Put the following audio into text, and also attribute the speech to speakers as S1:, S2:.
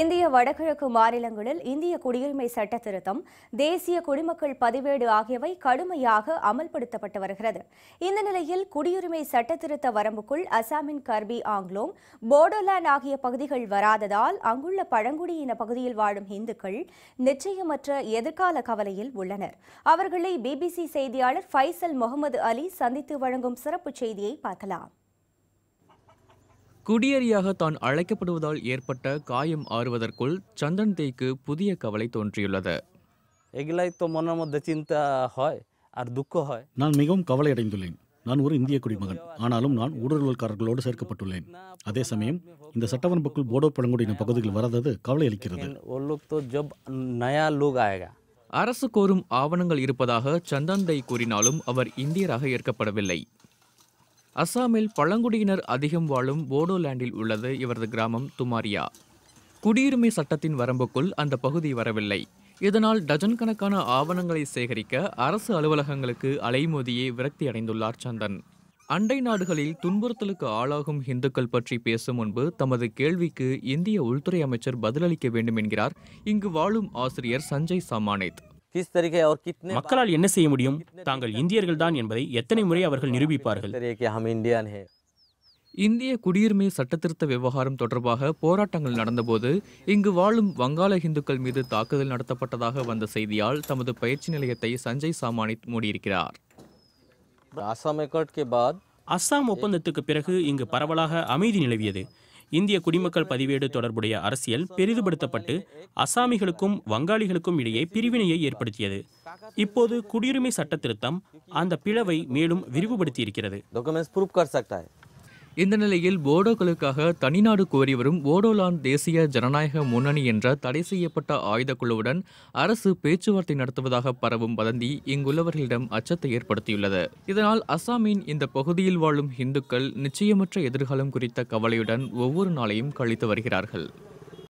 S1: இந்திய வடகிழக்கு மாநிலங்களில் இந்திய குடியுரிமை சட்ட திருத்தம் தேசிய குடிமக்கள் பதிவேடு ஆகியவை கடுமையாக அமல்படுத்தப்பட்டு வருகிறது இந்த நிலையில் குடியுரிமை சட்ட திருத்த வரம்புக்குள் அசாமின் கர்பி ஆங்லோங் போடோலேண்ட் ஆகிய பகுதிகள் வராததால் அங்குள்ள பழங்குடியின பகுதியில் வாழும் இந்துக்கள் நிச்சயமற்ற எதிர்கால கவலையில் உள்ளனர் அவர்களை பிபிசி செய்தியாளர் ஃபைசல் முகமது அலி சந்தித்து வழங்கும் சிறப்பு செய்தியை பார்க்கலாம்
S2: குடியேறியாக தான் அழைக்கப்படுவதால் ஏற்பட்ட காயம் ஆறுவதற்குள் சந்தன் தேய்க்கு புதிய கவலை தோன்றியுள்ளது எகிலாய் தோ மன
S3: சிந்தா ஹாய் ஆர் দুঃখ ஹாய் நான் மிகவும் கவலை அடைந்துள்ளேன் நான் ஒரு இந்திய குடிமகன் ஆனாலும் நான் ஊடுருவல்காரர்களோடு சேர்க்கப்பட்டுள்ளேன் அதே சமயம் இந்த சட்டவரம்புக்குள் போடோ பழங்குடியின பகுதிகள் வராதது கவலை அளிக்கிறது
S2: அரசு கோரும் ஆவணங்கள் இருப்பதாக சந்தாந்தை கூறினாலும் அவர் இந்தியராக ஏற்கப்படவில்லை அசாமில் பழங்குடியினர் அதிகம் வாழும் போடோலேண்டில் உள்ளது இவரது கிராமம் துமாரியா குடியுரிமை சட்டத்தின் வரம்புக்குள் அந்த பகுதி வரவில்லை இதனால் டஜன் கணக்கான ஆவணங்களை சேகரிக்க அரசு அலுவலகங்களுக்கு அலைமோதியே விரக்தி அடைந்துள்ளார் சந்தன் அண்டை நாடுகளில் துன்புறுத்தலுக்கு ஆளாகும் இந்துக்கள் பற்றி பேசும் முன்பு தமது கேள்விக்கு இந்திய உள்துறை அமைச்சர் பதிலளிக்க வேண்டும் என்கிறார் இங்கு வாழும் ஆசிரியர் சஞ்சய் சாமானேத் மக்களால்
S3: என்ன செய்ய முடியும் தாங்கள் இந்தியர்கள் தான் என்பதை எத்தனை முறை அவர்கள் நிரூபிப்பார்கள்
S2: இந்திய குடியுரிமை சட்டத்திருத்த விவகாரம் தொடர்பாக போராட்டங்கள் நடந்தபோது இங்கு வாழும் வங்காள இந்துக்கள் மீது தாக்குதல் நடத்தப்பட்டதாக வந்த செய்தியால் தமது பயிற்சி நிலையத்தை சஞ்சய் சாமானி மூடியிருக்கிறார்
S3: அசாம் ஒப்பந்தத்துக்கு பிறகு இங்கு பரவலாக அமைதி நிலவியது இந்திய குடிமக்கள் பதிவேடு தொடர்புடைய அரசியல் பெரிதுபடுத்தப்பட்டு அசாமிகளுக்கும் வங்காளிகளுக்கும் இடையே பிரிவினையை ஏற்படுத்தியது இப்போது குடியுரிமை சட்ட திருத்தம் அந்த பிளவை மேலும் விரிவுபடுத்தி இருக்கிறது
S2: இந்த நிலையில் போடோக்களுக்காக தனிநாடு கோரி வரும் போடோலாந்து தேசிய ஜனநாயக முன்னணி என்ற தடை செய்யப்பட்ட ஆயுத குழுவுடன் அரசு பேச்சுவார்த்தை நடத்துவதாக பரவும் வதந்தி இங்குள்ளவர்களிடம் அச்சத்தை ஏற்படுத்தியுள்ளது இதனால் அசாமின் இந்த பகுதியில் வாழும் இந்துக்கள் நிச்சயமற்ற எதிர்காலம் குறித்த கவலையுடன் ஒவ்வொரு நாளையும் கழித்து வருகிறார்கள்